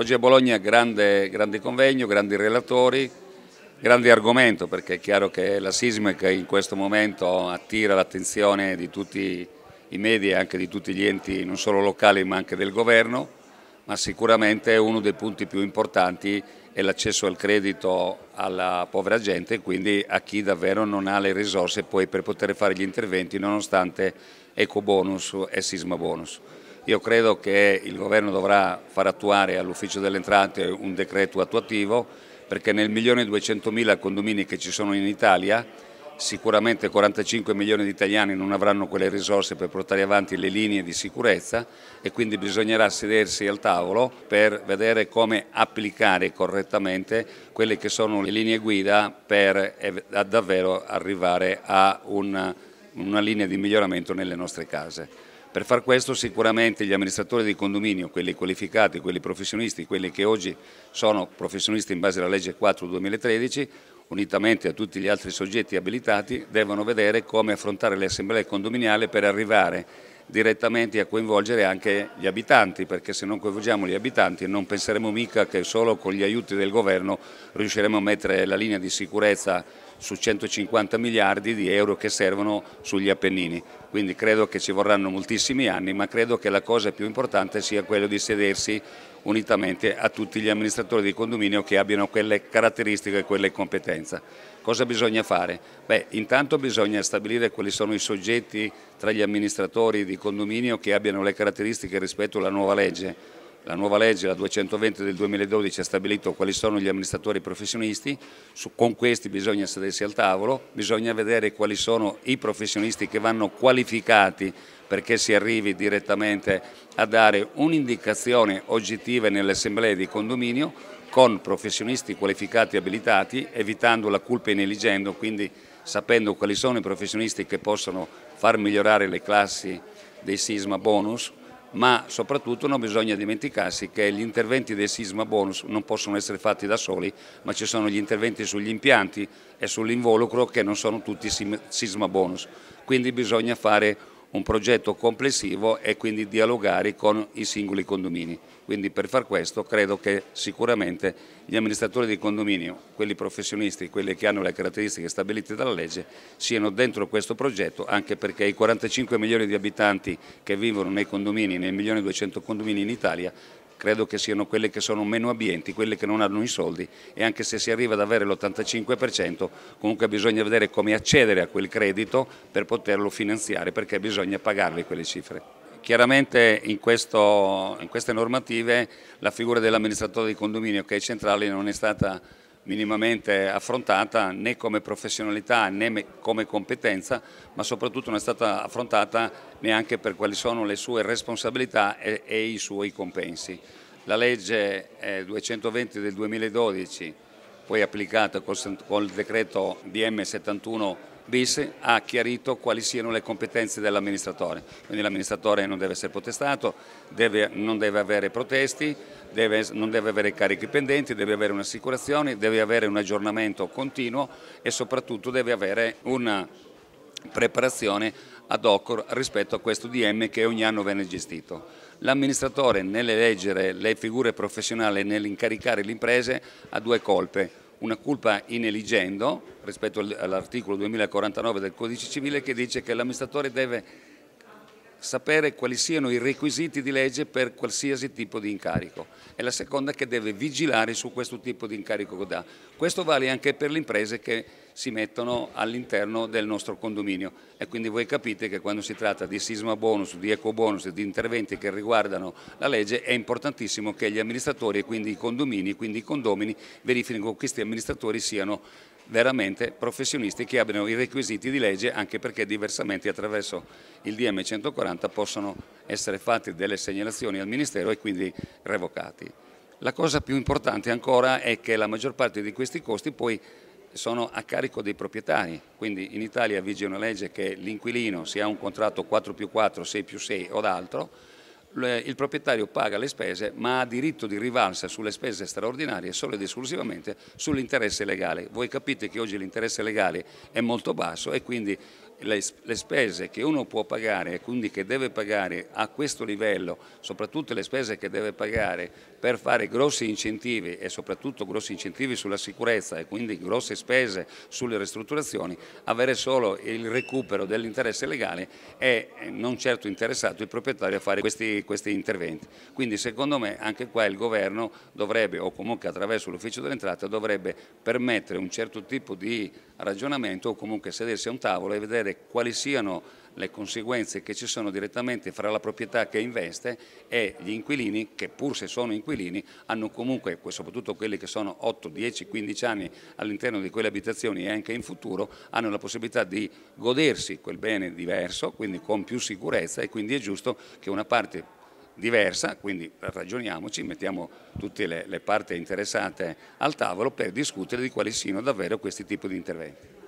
Oggi a Bologna grande, grande convegno, grandi relatori, grande argomento perché è chiaro che la sismica in questo momento attira l'attenzione di tutti i media e anche di tutti gli enti non solo locali ma anche del governo, ma sicuramente uno dei punti più importanti è l'accesso al credito alla povera gente e quindi a chi davvero non ha le risorse poi per poter fare gli interventi nonostante eco bonus e sisma bonus. Io credo che il Governo dovrà far attuare all'Ufficio delle Entrate un decreto attuativo perché nel milione e duecentomila condomini che ci sono in Italia sicuramente 45 milioni di italiani non avranno quelle risorse per portare avanti le linee di sicurezza e quindi bisognerà sedersi al tavolo per vedere come applicare correttamente quelle che sono le linee guida per eh, davvero arrivare a una, una linea di miglioramento nelle nostre case. Per far questo sicuramente gli amministratori di condominio, quelli qualificati, quelli professionisti, quelli che oggi sono professionisti in base alla legge 4 2013, unitamente a tutti gli altri soggetti abilitati, devono vedere come affrontare le assemblee condominiali per arrivare direttamente a coinvolgere anche gli abitanti, perché se non coinvolgiamo gli abitanti non penseremo mica che solo con gli aiuti del governo riusciremo a mettere la linea di sicurezza su 150 miliardi di euro che servono sugli Appennini. Quindi credo che ci vorranno moltissimi anni, ma credo che la cosa più importante sia quello di sedersi unitamente a tutti gli amministratori di condominio che abbiano quelle caratteristiche e quelle competenze. Cosa bisogna fare? Beh, intanto bisogna stabilire quali sono i soggetti tra gli amministratori di condominio che abbiano le caratteristiche rispetto alla nuova legge la nuova legge, la 220 del 2012, ha stabilito quali sono gli amministratori professionisti, con questi bisogna sedersi al tavolo, bisogna vedere quali sono i professionisti che vanno qualificati perché si arrivi direttamente a dare un'indicazione oggettiva nelle assemblee di condominio con professionisti qualificati e abilitati, evitando la colpa e ineligendo, quindi sapendo quali sono i professionisti che possono far migliorare le classi dei sisma bonus ma soprattutto non bisogna dimenticarsi che gli interventi del sisma bonus non possono essere fatti da soli, ma ci sono gli interventi sugli impianti e sull'involucro che non sono tutti sisma bonus, quindi bisogna fare un progetto complessivo e quindi dialogare con i singoli condomini. Quindi per far questo credo che sicuramente gli amministratori di condominio, quelli professionisti, quelli che hanno le caratteristiche stabilite dalla legge, siano dentro questo progetto anche perché i 45 milioni di abitanti che vivono nei condomini, nei milioni condomini in Italia, credo che siano quelle che sono meno abbienti, quelle che non hanno i soldi e anche se si arriva ad avere l'85% comunque bisogna vedere come accedere a quel credito per poterlo finanziare perché bisogna pagarle quelle cifre. Chiaramente in, questo, in queste normative la figura dell'amministratore di condominio che è centrale non è stata minimamente affrontata né come professionalità né come competenza, ma soprattutto non è stata affrontata neanche per quali sono le sue responsabilità e, e i suoi compensi. La legge 220 eh, del 2012, poi applicata col, col decreto DM 71 bis ha chiarito quali siano le competenze dell'amministratore, quindi l'amministratore non deve essere protestato, deve, non deve avere protesti, deve, non deve avere carichi pendenti, deve avere un'assicurazione, deve avere un aggiornamento continuo e soprattutto deve avere una preparazione ad hoc rispetto a questo DM che ogni anno viene gestito. L'amministratore nell'eleggere le figure professionali e nell'incaricare le imprese ha due colpe una colpa ineligendo rispetto all'articolo 2049 del codice civile che dice che l'amministratore deve sapere quali siano i requisiti di legge per qualsiasi tipo di incarico e la seconda che deve vigilare su questo tipo di incarico che dà. Questo vale anche per le imprese che si mettono all'interno del nostro condominio e quindi voi capite che quando si tratta di sisma bonus, di eco bonus, di interventi che riguardano la legge è importantissimo che gli amministratori e quindi i condomini, quindi i condomini verifichino che questi amministratori siano veramente professionisti che abbiano i requisiti di legge anche perché diversamente attraverso il DM 140 possono essere fatte delle segnalazioni al Ministero e quindi revocati. La cosa più importante ancora è che la maggior parte di questi costi poi sono a carico dei proprietari, quindi in Italia vige una legge che l'inquilino se ha un contratto 4 più 4, 6 più 6 o d'altro il proprietario paga le spese ma ha diritto di rivalsa sulle spese straordinarie solo ed esclusivamente sull'interesse legale. Voi capite che oggi l'interesse legale è molto basso e quindi le, le, spese che uno può pagare e quindi che deve pagare a questo livello, soprattutto le spese che deve pagare per fare grossi incentivi e soprattutto grossi incentivi sulla sicurezza e quindi grosse spese sulle ristrutturazioni, avere solo il recupero dell'interesse legale è non certo interessato il proprietario a fare questi, questi interventi. Quindi secondo me anche qua il governo dovrebbe o comunque attraverso l'ufficio dell'entrata dovrebbe permettere un certo tipo di ragionamento o comunque sedersi a un tavolo e vedere comprendere quali siano le conseguenze che ci sono direttamente fra la proprietà che investe e gli inquilini che pur se sono inquilini hanno comunque, soprattutto quelli che sono 8, 10, 15 anni all'interno di quelle abitazioni e anche in futuro, hanno la possibilità di godersi quel bene diverso, quindi con più sicurezza e quindi è giusto che una parte diversa, quindi ragioniamoci, mettiamo tutte le, le parti interessate al tavolo per discutere di quali siano davvero questi tipi di interventi.